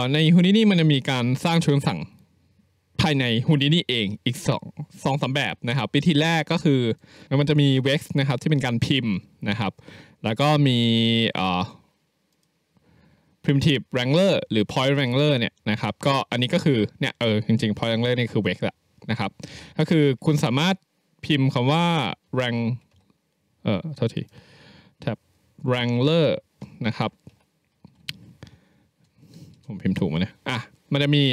่ในฮูดินี่มันจะมีการสร้างชุดคำสั่งภายในฮูดินี่เองอีกสองสองสาแบบนะครับวิธีแรกก็คือ มันจะมีเว็กซ์นะครับที่เป็นการพิมพ์นะครับ แล้วก็มีพิมพ์ที m แรงเลอร์หรือพอยต์แรงเลอร์เนี่ยนะครับก็อันนี้ก็คือเนี่ยเออจริงๆพอยต์แรงเลอร์นี่คือเว็กซ์แหละนะครับก็คือคุณสามารถพิมพ์คำว่าแรงเออโทษทีแท็บแรงเลอร์นะครับผมพิมพ์ถูกไหมเนี่ย อ่ะ มันจะมี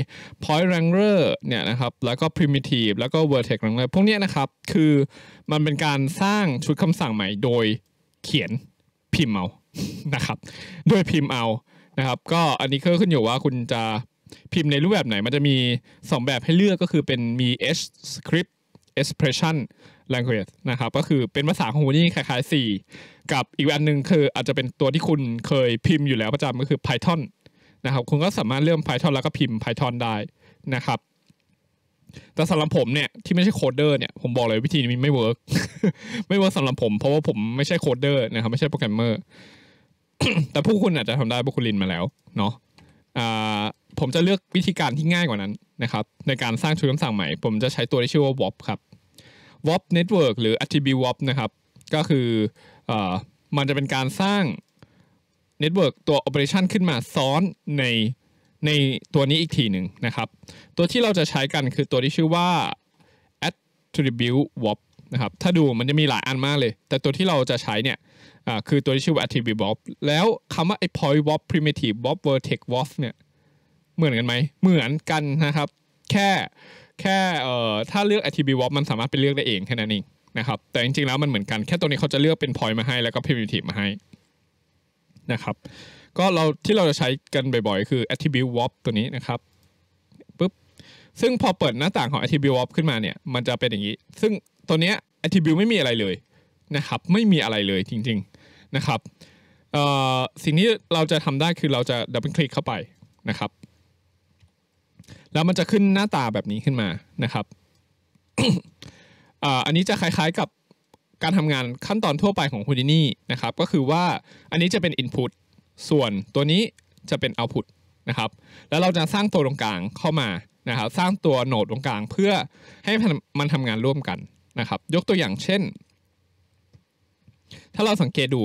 point r a n g e r เนี่ยนะครับ แล้วก็ primitive แล้วก็ vertex r a n g e r พวกนี้นะครับ คือมันเป็นการสร้างชุดคำสั่งใหม่โดยเขียนพิมพ์เอา นะครับโดยพิมพ์เอา นะครับ ก็อันนี้ก็ขึ้นอยู่ว่าคุณจะพิมพ์ในรูปแบบไหน มันจะมี 2 แบบให้เลือกก็คือเป็นมี h script expression language นะครับ ก็คือเป็นภาษาของคุณนี่คล้ายๆ C กับอีกอันหนึ่งคืออาจจะเป็นตัวที่คุณเคยพิมพ์อยู่แล้วประจำก็คือ Python นะครับคุณก็สามารถเรื่ม Python แล้วก็พิมพ์ Python ได้นะครับ แต่สำหรับผมเนี่ยที่ไม่ใช่โคดเดอร์เนี่ย ผมบอกเลยวิธีนี้ไม่เวิร์กไม่เวิร์กสำหรับผม เพราะว่าผมไม่ใช่โคดเดอร์นะครับ ไม่ใช่โปรแกรมเมอร์ แต่ผู้คุณอาจจะทำได้พุคุณลินมาแล้วเนาะผมจะเลือกวิธีการที่ง่ายกว่านั้นนะครับ ในการสร้างชุดคำสั่งใหม่ผมจะใช้ตัวที่ชื่อว่า WOP ครับ WOP Network หรือ Attribute WOP นะครับ ก็คืออมันจะเป็นการสร้างเน็ตเวิร์กตัวอเปอเรชันขึ้นมาซ้อนในในตัวนี้อีกทีหนึ่งนะครับตัวที่เราจะใช้กันคือตัวที่ชื่อว่า attribute warp นะครับ ถ้าดูมันจะมีหลายอันมากเลย แต่ตัวที่เราจะใช้เนี่ยคือตัวที่ชื่อว่า attribute warp แล้วคำว่าไอ้ point warp primitive warp vertex warp เนี่ยเหมือนกันไหมเหมือนกันนะครับ แค่แค่ถ้าเลือก attribute warp มันสามารถไปเลือกได้เองแค่นั้นเองนะครับ แต่จริงๆแล้วมันเหมือนกัน แค่ตัวนี้เขาจะเลือกเป็น point มาให้แล้วก็ primitive มาให้นะครับก็เราที่เราจะใช้กันบ่อยๆ คือ attribute warp ตัวนี้นะครับปุ๊บซึ่งพอเปิดหน้าต่างของ attribute warp ขึ้นมาเนี่ยมันจะเป็นอย่างนี้ ซึ่งตัวเนี้ย attribute ไม่มีอะไรเลยนะครับ ไม่มีอะไรเลยจริงๆนะครับสิ่งที่เราจะทำได้คือเราจะดับเบิลคลิกเข้าไปนะครับแล้วมันจะขึ้นหน้าตาแบบนี้ขึ้นมานะครับอันนี้จะคล้ายๆกับการทำงานขั้นตอนทั่วไปของ Houdini นะครับก็คือว่าอันนี้จะเป็น Input ส่วนตัวนี้จะเป็น Output นะครับแล้วเราจะสร้างตัวตรงกลางเข้ามานะครับสร้างตัวโหนดตรงกลางเพื่อให้มันทำงานร่วมกันนะครับยกตัวอย่างเช่น ถ้าเราสังเกตดู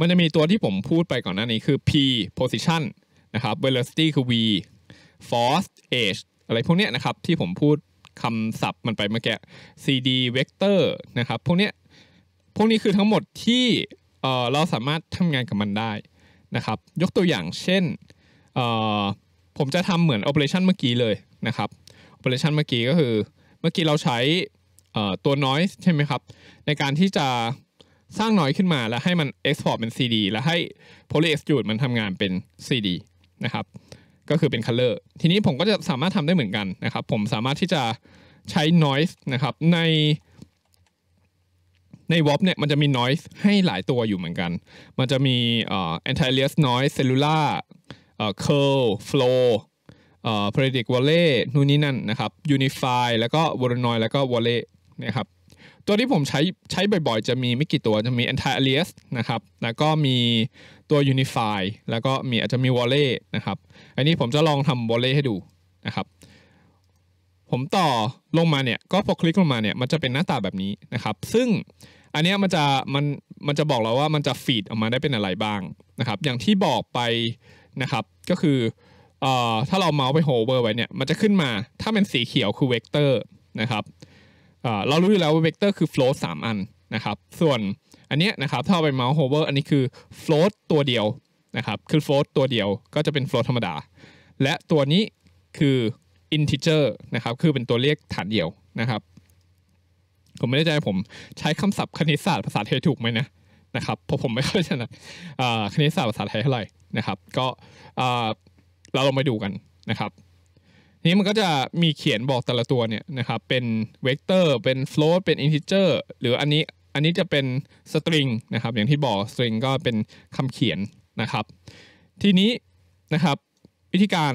มันจะมีตัวที่ผมพูดไปก่อนหน้านี้คือ P position นะครับ velocity คือ V force h อะไรพวกเนี้ยนะครับ ที่ผมพูดคำศัพท์มันไปเมื่อกี้ CD vector นะครับพวกเนี้ยพวกนี้คือทั้งหมดที่เราสามารถทำงานกับมันได้นะครับยกตัวอย่างเช่นผมจะทำเหมือน operation เมื่อกี้เลยนะครับ operation เมื่อกี้ก็คือเมื่อกี้เราใช้ตัว noise ใช่ไหมครับในการที่จะสร้าง noise ขึ้นมาแล้วให้มัน export เป็น CD แล้วให้ poly extrude มันทำงานเป็น CD นะครับก็คือเป็น color ทีนี้ผมก็จะสามารถทำได้เหมือนกันนะครับ ผมสามารถที่จะใช้ noise นะครับในในวอปเนี่ยมันจะมี noise ให้หลายตัวอยู่เหมือนกัน มันจะมีเอ่อ anti-alias noise cellular เอ่อ curl flow เอ่อ predict อล l l e นู่นนี่นั่นนะครับ unify แล้วก็ volanoi แล้วก็ volley นะครับตัวที่ผมใช้ใช้บ่อยๆ จะมีไม่กี่ตัวจะมี anti alias นะครับแล้วก็มีตัว unify แล้วก็มีอาจจะมีวอ l l e ่นะครับอันนี้ผมจะลองทำวอ l l e ่ให้ดูนะครับผมต่อลงมาเนี่ยก็พอคลิกลงมาเนี่ยมันจะเป็นหน้าตาแบบนี้นะครับ ซึ่งอันนี้มันจะมันมันจะบอกเราว่ามันจะฟีดออกมาได้เป็นอะไรบ้างนะครับ อย่างที่บอกไปนะครับก็คือเอ่อถ้าเราเมาส์ไปโฮเวอร์ไว้เนี่ยมันจะขึ้นมาถ้าเป็นสีเขียวคือเวกเตอร์นะครับเอ่อเรารู้อยู่แล้วว่าเวกเตอร์คือโฟลต์สามอันนะครับ ส่วนอันนี้นะครับถ้าเราไปเมาส์โฮเวอร์อันนี้คือโฟลต์ตัวเดียวนะครับ คือโฟลต์ตัวเดียวก็จะเป็นโฟลต์ธรรมดา และตัวนี้คือ integer นะครับคือเป็นตัวเลขฐานเดียวนะครับผมไม่แน่ใจผมใช้คำศัพท์คณิตศาสตร์ภาษาไทยถูกไหมนะนะครับเพราะผมไม่ค่อยถนัดคณิตศาสตร์ภาษาไทยเท่าไหร่นะครับก็เราลองไปดูกันนะครับนี้มันก็จะมีเขียนบอกแต่ละตัวเนี่ยนะครับเป็นเวกเตอร์เป็นโฟลต์เป็นอินทิเจอร์หรืออันนี้อันนี้จะเป็นสตริงนะครับ อย่างที่บอกสตริงก็เป็นคำเขียนนะครับ ทีนี้นะครับ วิธีการ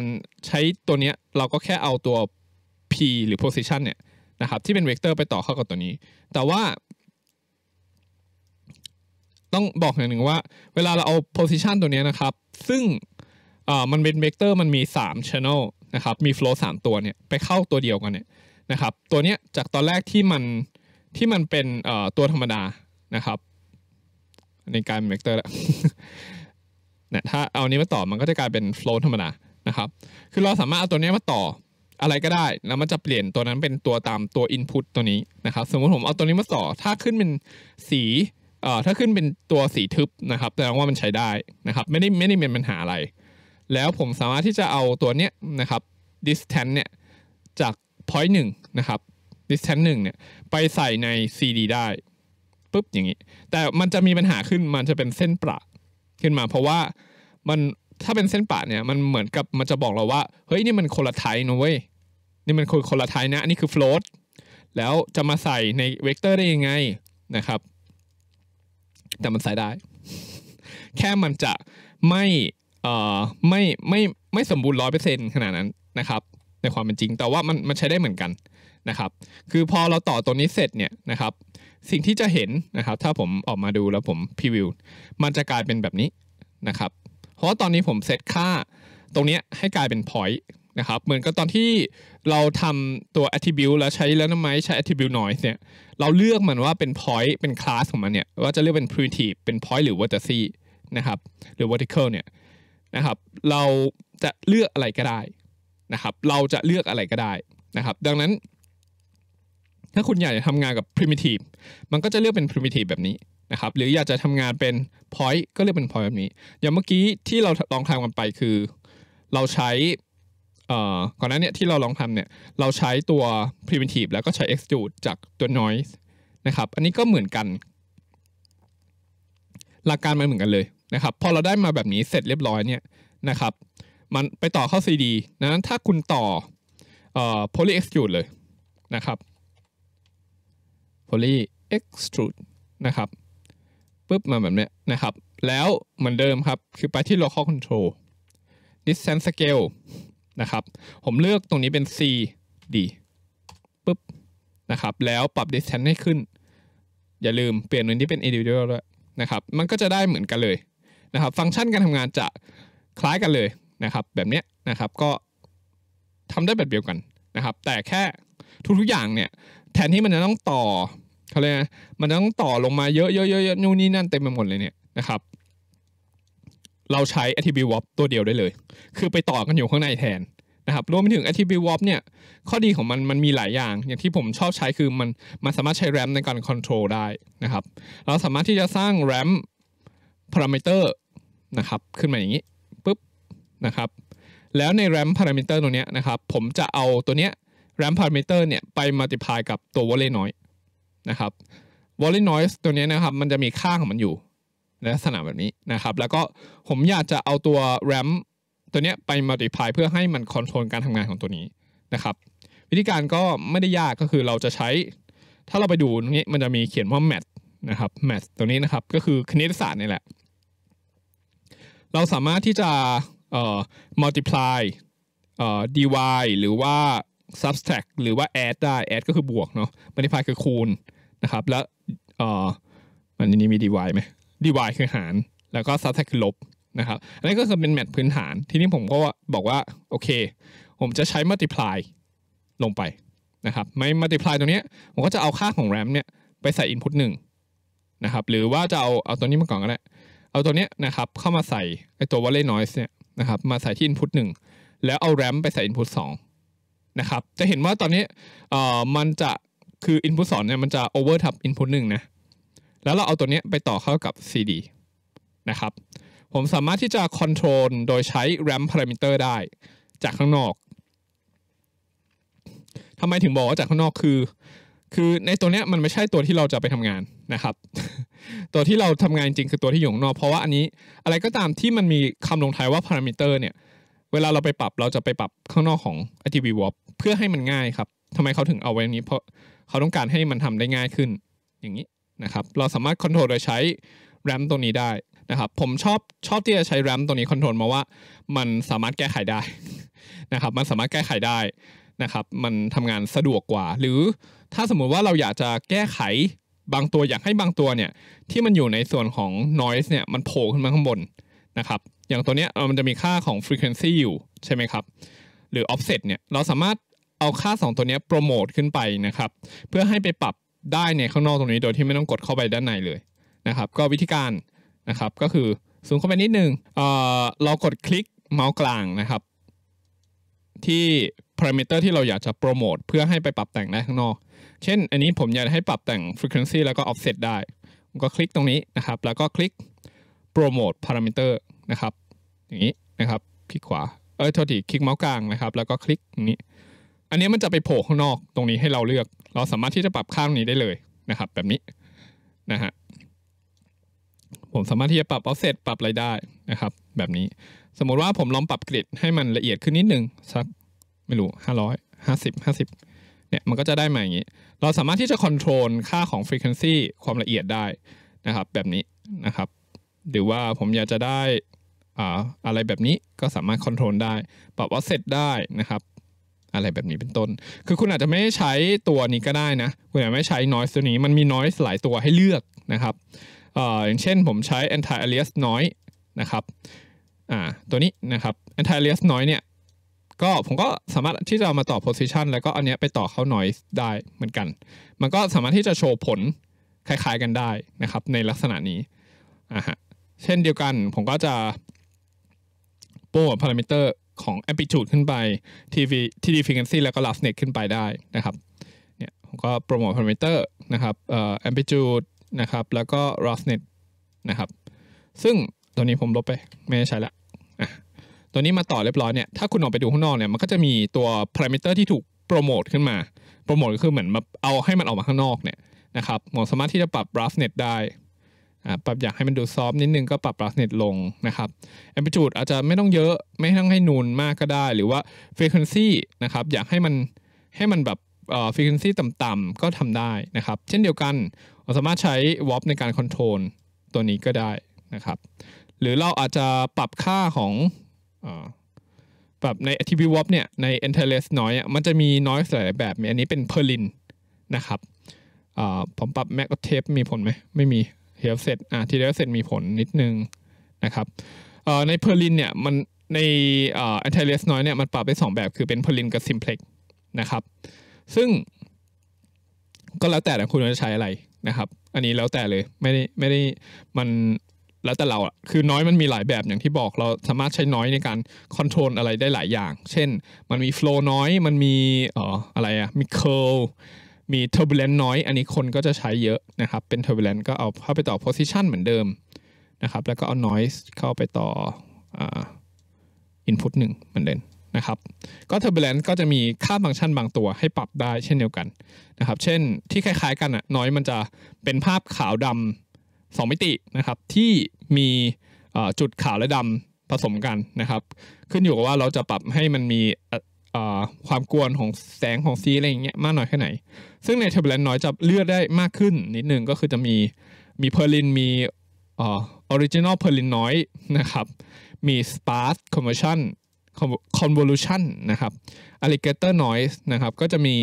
ใช้ตัวเนี้ยเราก็แค่เอาตัว p หรือ position เนี่ยนะครับที่เป็นเวกเตอร์ไปต่อเข้ากับตัวนี้ แต่ว่า ต้องบอกอย่างหนึ่งว่า เวลาเราเอา position ตัวนี้นะครับ ซึ่งมันเป็นเวกเตอร์มันมี3 channel นะครับ มี flow 3ตัวเนี่ยไปเข้าตัวเดียวกันเนี่ยนะครับตัวเนี้ยจากตอนแรกที่มันที่มันเป็นตัวธรรมดานะครับ ในการเป็นเวกเตอร์แล้วเนี่ยถ้าเอานี้มาต่อมันก็จะกลายเป็นโฟล์ธรรมดานะครับ คือเราสามารถเอาตัวนี้มาต่ออะไรก็ได้แล้วมันจะเปลี่ยนตัวนั้นเป็นตัวตามตัว Input ตัวนี้นะครับสมมติผมเอาตัวนี้มาสอ ถ้าขึ้นเป็นสีเอ่อถ้าขึ้นเป็นตัวสีทึบนะครับแสดงว่ามันใช้ได้นะครับ ไม่ได้ไม่ได้มีปัญหาอะไร แล้วผมสามารถที่จะเอาตัวเนี้ยนะครับ distance เนี่ยจาก point หนึ่งนะครับ distance หนึ่งเนี่ยไปใส่ใน cd ได้ปุ๊บอย่างนี้แต่มันจะมีปัญหาขึ้น มันจะเป็นเส้นประขึ้นมา เพราะว่ามันถ้าเป็นเส้นปะเนี่ยมันเหมือนกับมันจะบอกเราว่าเฮ้ย นี่มันคนละไทยนะเว้ย นี่มันคนคนละไทยนะอันนี้คือโฟลตแล้วจะมาใส่ในเวกเตอร์ได้ยังไงนะครับ แต่มันใส่ได้ แค่มันจะไม่เอ่อไม่ไม่ไม่สมบูรณ์ร้อยเปอร์เซ็นขนาดนั้นนะครับ ในความเป็นจริงแต่ว่ามันมันใช้ได้เหมือนกันนะครับ คือพอเราต่อตัวนี้เสร็จเนี่ยนะครับ สิ่งที่จะเห็นนะครับ ถ้าผมออกมาดูแล้วผมพรีวิวมันจะกลายเป็นแบบนี้นะครับเพราะตอนนี้ผมเซตค่าตรงนี้ให้กลายเป็น point นะครับ เหมือนกับตอนที่เราทำตัว attribute แล้วใช้แล้วน้ำไม้ใช้ attribute noise เนี่ย เราเลือกมันว่าเป็น point เป็น class ของมันเนี่ย ว่าจะเลือกเป็น primitive เป็น point หรือ vertices นะครับหรือ vertical เนี่ยนะครับ เราจะเลือกอะไรก็ได้นะครับ เราจะเลือกอะไรก็ได้นะครับ ดังนั้นถ้าคุณอยากจะทำงานกับ primitive มันก็จะเลือกเป็น primitive แบบนี้นะครับหรืออยากจะทำงานเป็น point ก็เรียกเป็น point แบบนี้ อย่างเมื่อกี้ที่เราลองทำกันไปคือ เราใช้ก่อนหน้านี้ที่เราลองทำเนี่ยเราใช้ตัว primitive แล้วก็ใช้ extrude จากตัว noise นะครับ อันนี้ก็เหมือนกัน หลักการมันเหมือนกันเลยนะครับพอเราได้มาแบบนี้เสร็จเรียบร้อยเนี่ยนะครับ มันไปต่อเข้า CD นะถ้าคุณต่ออ poly extrude เลยนะครับ poly extrude นะครับปุ๊บมาแบบเนี้ยนะครับแล้วเหมือนเดิมครับ คือไปที่ local control distance scale นะครับผมเลือกตรงนี้เป็น c d ปุ๊บนะครับแล้วปรับ distance ให้ขึ้น อย่าลืมเปลี่ยนตรงที่เป็น individual ด้วยนะครับ มันก็จะได้เหมือนกันเลยนะครับฟังก์ชันการทำงานจะคล้ายกันเลยนะครับ แบบเนี้ยนะครับก็ทำได้แบบเดียวกันนะครับ แต่แค่ทุกๆอย่างเนี่ย แทนที่มันจะต้องต่อเขาเรียกมันต้องต่อลงมาเยอะเยอะเยอะนู่นนี่นั่นเต็มไปหมดเลยเนี่ยนะครับ เราใช้ attribute warp ตัวเดียวได้เลย คือไปต่อกันอยู่ข้างในแทนนะครับ รวมไปถึง attribute warp เนี่ย ข้อดีของมันมันมีหลายอย่าง อย่างที่ผมชอบใช้คือมันมันสามารถใช้ RAM ในการ control ได้นะครับ เราสามารถที่จะสร้าง RAM parameter นะครับขึ้นมาอย่างนี้ปุ๊บนะครับ แล้วใน RAM parameter ตัวเนี้ยนะครับ ผมจะเอาตัวเนี้ย RAM parameter เนี่ยไป multiply กับตัววอลเลย์น้อยนะครับวอลลิ์นอยส์ตัวนี้นะครับ มันจะมีค่าของมันอยู่ลักษณะแบบนี้นะครับ แล้วก็ผมอยากจะเอาตัวแรมตัวนี้ไปมัลติพายเพื่อให้มันคอนโทรลการทำงานของตัวนี้นะครับ วิธีการก็ไม่ได้ยากก็คือเราจะใช้ ถ้าเราไปดูตรงนี้มันจะมีเขียนว่า math นะครับแมทตัวนี้นะครับ ก็คือคณิตศาสตร์นี่แหละ เราสามารถที่จะเอ่อ multiply เอ่อ dy หรือว่า subtract หรือว่า add ได้ add ก็คือบวกเนาะ multiply คือคูณนะครับแล้วเอ๋อมันนี้มีดีวายไหมดีวายคือหาร แล้วก็ซับแท็กคือลบนะครับอันนี้ก็คือเป็นแมทพื้นฐานทีนี้ผมก็บอกว่า โอเค ผมจะใช้มัลติพลายลงไปนะครับไม่มัลติพลายตัวเนี้ยผมก็จะเอาค่าของแรมเนี่ยไปใส่อินพุตหนึ่งนะครับหรือว่าจะเอาเอาตัวนี้มาก่อนก็ได้เอาตัวเนี้ยนะครับ เข้ามาใส่ ไอตัว v o ล l ย์นอยส์เนี่ยนะครับมาใส่ที่อินพุตหนึ่งแล้วเอาแรมไปใส่อินพุตสองนะครับจะเห็นว่าตอนนี้เอ่อมันจะคือ input 2เนี่ยมันจะ over ทับ input 1นะ แล้วเราเอาตัวเนี้ยไปต่อเข้ากับ CD นะครับ ผมสามารถที่จะ control โดยใช้ RAM parameter ได้ จากข้างนอก ทำไมถึงบอกว่าจากข้างนอกคือ คือในตัวเนี้ยมันไม่ใช่ตัวที่เราจะไปทำงานนะครับ ตัวที่เราทำงานจริงคือตัวที่อยู่ข้างนอก เพราะว่าอันนี้อะไรก็ตามที่มันมีคำลงท้ายว่า parameter เนี่ย เวลาเราไปปรับเราจะไปปรับข้างนอกของ a t v Warp เพื่อให้มันง่ายครับทำไมเขาถึงเอาไว้นี้เพราะเขาต้องการให้มันทำได้ง่ายขึ้น อย่างนี้นะครับ เราสามารถคอนโทรลโดยใช้แรมตัวนี้ได้นะครับ ผมชอบชอบที่จะใช้แรมตัวนี้คอนโทรลมาว่า มันสามารถแก้ไขได้นะครับ มันสามารถแก้ไขได้นะครับ มันทำงานสะดวกกว่า หรือถ้าสมมุติว่าเราอยากจะแก้ไขบางตัวอยากให้บางตัวเนี่ย ที่มันอยู่ในส่วนของ noise เนี่ยมันโผล่ขึ้นมาข้างบนนะครับ อย่างตัวเนี้ยมันจะมีค่าของ frequency อยู่ใช่ไหมครับ หรือ offset เนี่ยเราสามารถเอาค่า2ตัวนี้โปรโมทขึ้นไปนะครับ เพื่อให้ไปปรับได้ในข้างนอกตรงนี้โดยที่ไม่ต้องกดเข้าไปด้านในเลยนะครับ ก็วิธีการนะครับก็คือซูมเข้าไปนิดนึงเอ่อเรากดคลิกเมาส์กลางนะครับที่พารามิเตอร์ที่เราอยากจะโปรโมทเพื่อให้ไปปรับแต่งได้ข้างนอก เช่น อันนี้ผมอยากให้ปรับแต่ง Frequency แล้วก็ Offset ได้ ก็คลิกตรงนี้นะครับ แล้วก็คลิกโปรโมทพารามิเตอร์นะครับอย่างนี้นะครับ คลิกขวาเออโทษทีคลิกเมาส์กลางนะครับ แล้วก็คลิกอย่างนี้อันนี้มันจะไปโผล่ข้างนอกตรงนี้ให้เราเลือก เราสามารถที่จะปรับข้างนี้ได้เลยนะครับ แบบนี้นะฮะ ผมสามารถที่จะปรับออฟเซตปรับอะไรได้นะครับ แบบนี้ สมมติว่าผมลองปรับกริดให้มันละเอียดขึ้นนิดนึงสักไม่รู้ห้าร้อยห้าสิบห้าสิบเนี่ยมันก็จะได้มาอย่างนี้ เราสามารถที่จะคอนโทรลค่าของฟรีเควนซีความละเอียดได้นะครับ แบบนี้นะครับ หรือว่าผมอยากจะได้อ่าอะไรแบบนี้ก็สามารถคอนโทรลได้ ปรับออฟเซตได้นะครับอะไรแบบนี้เป็นต้น คือคุณอาจจะไม่ใช้ตัวนี้ก็ได้นะ คุณอาจจะไม่ใช้ noise ตัวนี้ มันมี noise หลายตัวให้เลือกนะครับอออย่างเช่นผมใช้ anti alias noise นะครับ อ่าตัวนี้นะครับ anti alias noise เนี่ย ก็ผมก็สามารถที่จะมาต่อ position แล้วก็อันเนี้ยไปต่อเข้า noise ได้เหมือนกัน มันก็สามารถที่จะโชว์ผลคล้ายๆกันได้นะครับ ในลักษณะนี้ อ่าฮะ เช่นเดียวกันผมก็จะโปรพารามิเตอร์ของ amplitude ขึ้นไป TV TD frequency แล้วก็ l o u g n e s s ขึ้นไปได้นะครับเนี่ยผมก็โปรโมทพารามิเตอร์นะครับเอ่อ amplitude นะครับแล้วก็ l o u g n e s s นะครับซึ่งตัวนี้ผมลบไปไม่ใช้ละตัวนี้มาต่อเรียบร้อยเนี่ยถ้าคุณออกไปดูข้างนอกเนี่ยมันก็จะมีตัวพารามิเตอร์ที่ถูกโปรโมทขึ้นมา โปรโมทก็คือเหมือนมาเอาให้มันออกมาข้างนอกเนี่ยนะครับผมสามารถที่จะปรับ roughness ได้ปรับอยากให้มันดูซอฟนิดนึงก็ปรับปรับเน็ตลงนะครับแอมพิจูดอาจจะไม่ต้องเยอะไม่ต้องให้นูนมากก็ได้ หรือว่าฟ r e q u นซี่นะครับอยากให้มันให้มันแบบเอ่อ f ร e q u e n c y ต่ำๆก็ทำได้นะครับเช่นเดียวกันเราสามารถใช้อ a r p ในการคอนโทรลตัวนี้ก็ได้นะครับ หรือเราอาจจะปรับค่าของปรับใน t ว w a ์ p เนี่ยใน enterless n น้อยมันจะมีน้อยหลายแบบ อันนี้เป็น perlin นะครับผมปรับ Mac กับเทปมีผลไหมไม่มีทีเดียวเสร็จ อ่าทีเดียวเสร็จมีผลนิดนึงนะครับ ในเพอร์ลินเนี่ยมันในแอนเทเลสน้อยเนี่ยมันปรับไป2แบบคือเป็นเพอร์ลินกับซิมเพล็กนะครับ ซึ่ง ก็แล้วแต่แต่คุณจะใช้อะไรนะครับ อันนี้แล้วแต่เลยไม่ได้ไม่ได้มันแล้วแต่เราอะคือน้อยมันมีหลายแบบอย่างที่บอกเราสามารถใช้น้อยในการคอนโทรลอะไรได้หลายอย่าง เช่น มันมีโฟล์น้อย มันมีอ่ออะไรอะมีเคิลมี turbulent น้อยอันนี้คนก็จะใช้เยอะนะครับเป็น turbulent ก็เอาเข้าไปต่อ position เหมือนเดิมนะครับแล้วก็เอา noise เข้าไปต่ออินพุตหนึ่งเหมือนเดิมนะครับก็ t u r b u l e n t ก็จะมีค่าฟังก์ชันบางตัวให้ปรับได้เช่นเดียวกันนะครับเช่นที่คล้ายๆ กันอ่ะน้อยมันจะเป็นภาพขาวดำสองมิตินะครับที่มีจุดขาวและดำผสมกันนะครับ ขึ้นอยู่กับว่าเราจะปรับให้มันมีความกวนของแสงของซีอะไรอย่างเงี้ยมากน้อยแค่ไหน ซึ่งในเทเบิลนน้อยจะเลือกได้มากขึ้นนิดนึง ก็คือจะมีมีเพอร์ลินมีออริจินอลเพอร์ลินน้อยนะครับมีสปาร์สคอมเวอร์ชั่นคอนวอลูชันนะครับอลิเกเตอร์นอยสนะครับก็จะมี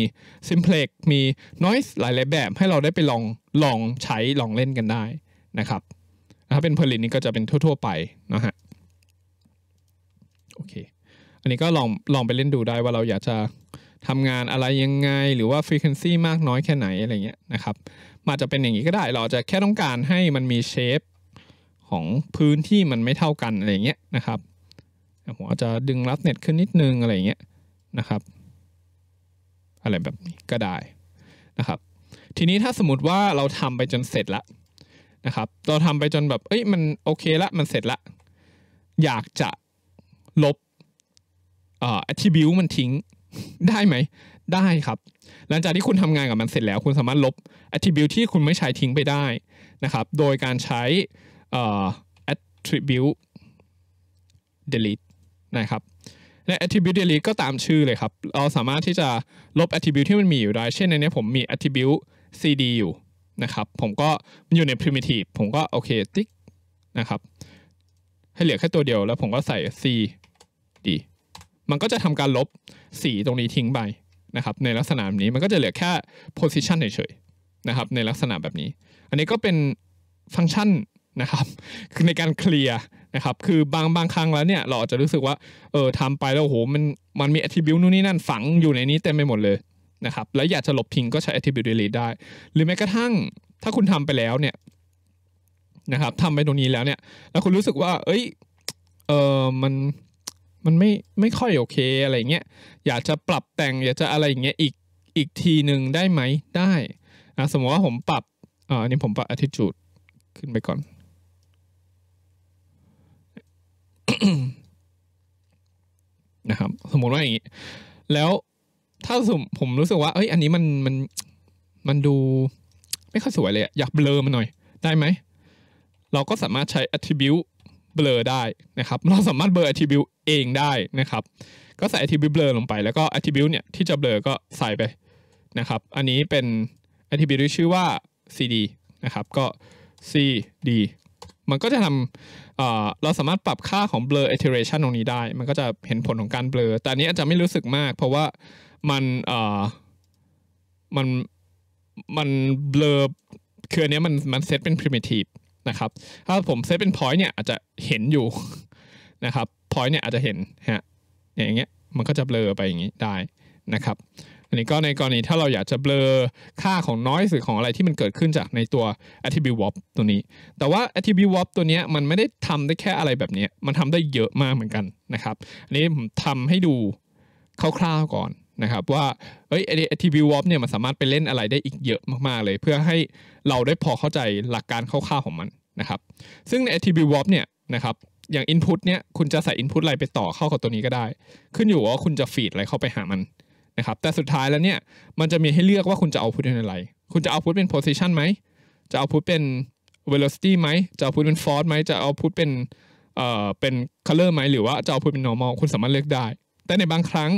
ซิมเพล็กมีนอยส์หลายแบบให้เราได้ไปลองลองใช้ลองเล่นกันได้นะครับถ้าเป็นเพอร์ลินนี่ก็จะเป็นทั่วๆไปนะฮะโอเคอันนี้ก็ลองลองไปเล่นดูได้ว่าเราอยากจะทำงานอะไรยังไงหรือว่าฟรีเควนซีมากน้อยแค่ไหนอะไรเงี้ยนะครับอาจจะเป็นอย่างนี้ก็ได้ เราจะแค่ต้องการให้มันมีเชฟของพื้นที่มันไม่เท่ากันอะไรเงี้ยนะครับผมอาจจะดึงรัดเน็ตขึ้นนิดนึงอะไรเงี้ยนะครับอะไรแบบนี้ก็ได้นะครับทีนี้ถ้าสมมติว่าเราทำไปจนเสร็จแล้วนะครับเราทำไปจนแบบ เอ้ยมันโอเคละมันเสร็จละอยากจะลบอ attribute มันทิ้ง ได้ไหม ได้ครับ หลังจากที่คุณทำงานกับมันเสร็จแล้วคุณสามารถลบ attribute ที่คุณไม่ใช้ทิ้งไปได้นะครับ โดยการใช้ attribute delete นะครับและ attribute delete ก็ตามชื่อเลยครับ เราสามารถที่จะลบ attribute ที่มันมีอยู่ได้ เช่นในนี้ ผมมี attribute cd อยู่นะครับผมก็มันอยู่ใน primitive ผมก็โอเคติ๊กนะครับ ให้เหลือแค่ตัวเดียวแล้วผมก็ใส่ cd มันก็จะทำการลบสีตรงนี้ทิ้งไปนะครับ ในลักษณะแบบนี้ มันก็จะเหลือแค่ position เฉยๆนะครับ ในลักษณะแบบนี้ อันนี้ก็เป็นฟังก์ชันนะครับ คือในการเคลียร์นะครับ คือบางบางครั้งแล้วเนี่ย เราอาจจะรู้สึกว่า เออทำไปแล้วโหมันมันมี attribute นู่นนี่นั่น ฝังอยู่ในนี้เต็มไปหมดเลยนะครับแล้วอยากจะลบทิ้งก็ใช้ attribute delete ได้ หรือแม้กระทั่งถ้าคุณทำไปแล้วเนี่ย นะครับทำไปตรงนี้แล้วเนี่ยแล้วคุณรู้สึกว่า เอ้ย เออมันมันไม่ไม่ค่อยโอเค อะไรเงี้ย อยากจะปรับแต่ง อยากจะอะไรเงี้ยอีกอีกทีหนึ่งได้ไหม ได้นะสมมติว่าผมปรับอ่าันนี้ผมปรับ attitude ขึ้นไปก่อน นะครับ สมมติว่าอย่างนี้ แล้วถ้าสมผมรู้สึกว่าเอ้ย อันนี้มันมันมันดูไม่ค่อยสวยเลยอะอยากเบลอมันหน่อย ได้ไหม เราก็สามารถใช้ attribute เบลอได้นะครับเราสามารถเบลอ attribute เองได้นะครับก็ใส่ attribute เบลอลงไปแล้วก็ attribute เนี่ยที่จะเบลอก็ใส่ไปนะครับอันนี้เป็น attribute ที่ชื่อว่า cd นะครับ ก็ cd มันก็จะทำเราสามารถปรับค่าของ blur iteration ตรงนี้ได้ มันก็จะเห็นผลของการเบลอแต่นนี้อาจจะไม่รู้สึกมาก เพราะว่า มันมันมันเบลอคืออันนี้มันมันเซตเป็น primitive นะครับถ้าผมเซตเป็นพอยต์เนี่ยอาจจะเห็นอยู่นะครับพอยต์เนี่ยอาจจะเห็นฮะอย่างเงี้ยมันก็จะเบลอไปอย่างนี้ได้นะครับ อันนี้ก็ในกรณีถ้าเราอยากจะเบลอค่าของน้อยสุือของอะไรที่มันเกิดขึ้นจากในตัว attribute warp ตัวนี้ แต่ว่า attribute warp ตัวนี้มันไม่ได้ทำได้แค่อะไรแบบนี้ มันทำได้เยอะมากเหมือนกันนะครับ อันนี้ผมทำให้ดูคร่าวๆก่อนนะครับว่าเอ้ยทีวีวอลเนี่ยมันสามารถไปเล่นอะไรได้อีกเยอะมากๆเลย เพื่อให้เราได้พอเข้าใจหลักการคร่าวๆของมันนะครับ ซึ่งใน ATB Warp เนี่ยนะครับอย่าง Input เนี่ยคุณจะใส่ Input อะไรไปต่อเข้ากับตัวนี้ก็ได้ ขึ้นอยู่ว่าคุณจะฟีดอะไรเข้าไปหามันนะครับแต่สุดท้ายแล้วเนี่ยมันจะมีให้เลือกว่าคุณจะเอาพุทเป็นอะไร คุณจะเอาพุทเป็น position ไหม จะเอาพุทเป็น velocity ไหมจะเอาพุทเป็น force ไหมจะเอาพุทเป็นเอ่อเป็น color ไหมหรือว่าจะเอาพุทเป็น normal คุณสามารถเลือกได้ แต่ในบางครั้ง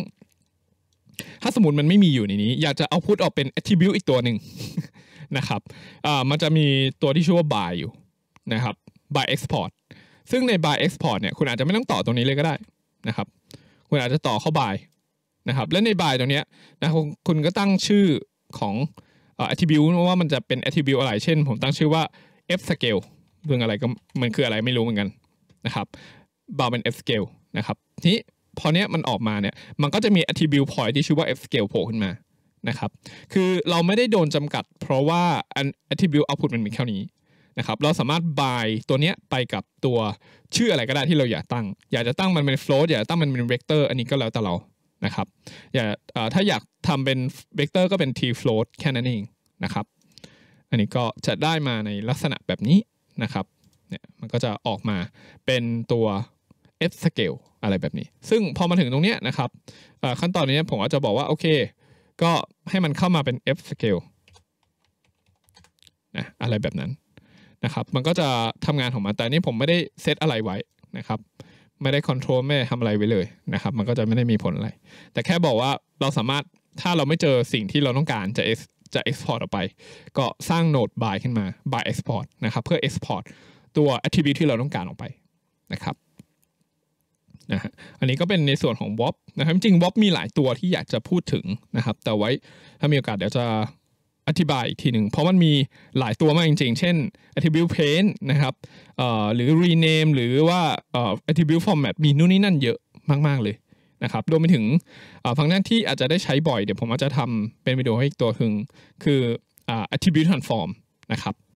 ถ้าสมุตมันไม่มีอยู่ในนี้ อยากจะเอาพุทออกเป็น attribute อีกตัวหนึ่งนะครับอ่ามันจะมีตัวที่ชื่อว่า by อยู่นะครับ by export ซึ่งใน by export เนี่ยคุณอาจจะไม่ต้องต่อตรงนี้เลยก็ได้นะครับ คุณอาจจะต่อเข้า by นะครับและใน by ตรงนี้นะคุณก็ตั้งชื่อของ attribute ว่ามันจะเป็น attribute อะไร เช่นผมตั้งชื่อว่า f scale เรื่องอะไรก็มันคืออะไรไม่รู้เหมือนกันนะครับบายเป็น f scale นะครับทีพอเนี้ยมันออกมาเนี่ยมันก็จะมี attribute point ที่ชื่อว่า f scale โผล่ขึ้นมา นะครับ คือเราไม่ได้โดนจำกัดเพราะว่า attribute output มันมีแค่นี้ นะครับ เราสามารถ buy ตัวเนี้ยไปกับตัวชื่ออะไรก็ได้ที่เราอยากตั้ง อยากจะตั้งมันเป็น float อยากจะตั้งมันเป็น vector อันนี้ก็แล้วแต่เรา นะครับ อย่าถ้าอยากทำเป็น vector ก็เป็น t float แค่นั้นเองนะครับ อันนี้ก็จะได้มาในลักษณะแบบนี้ นะครับ เนี่ยมันก็จะออกมาเป็นตัว f scale ะไรแบบนี้ ซึ่งพอมาถึงตรงนี้นะครับขั้นตอนนี้ผมอาจจะบอกว่า โอเค ก็ให้มันเข้ามาเป็น f scale นะอะไรแบบนั้นนะครับ มันก็จะทำงานของมันแต่นี้ผมไม่ได้เซตอะไรไว้นะครับ ไม่ได้คอนโทรลไม่ได้ทำอะไรไว้เลยนะครับ มันก็จะไม่ได้มีผลอะไร แต่แค่บอกว่าเราสามารถถ้าเราไม่เจอสิ่งที่เราต้องการจะจะ export ออกไป ก็สร้างโนด by ขึ้นมา by export นะครับเพื่อ export ตัว attribute ที่เราต้องการออกไปนะครับนะฮะอันนี้ก็เป็นในส่วนของวอบนะครับ จริงวอบมีหลายตัวที่อยากจะพูดถึงนะครับ แต่ไว้ถ้ามีโอกาสเดี๋ยวจะอธิบายอีกทีหนึ่งเพราะมันมีหลายตัวมากจริงๆ เช่น attribute paint นะครับหรือ rename หรือว่า attribute format มีนู่นนี่นั่นเยอะมากๆเลยนะครับรวมไปถึงฟังก์ชันที่อาจจะได้ใช้บ่อยเดี๋ยวผมอาจจะทำเป็นวิดีโอให้อีกตัวหนึ่งคือ attribute transform นะครับ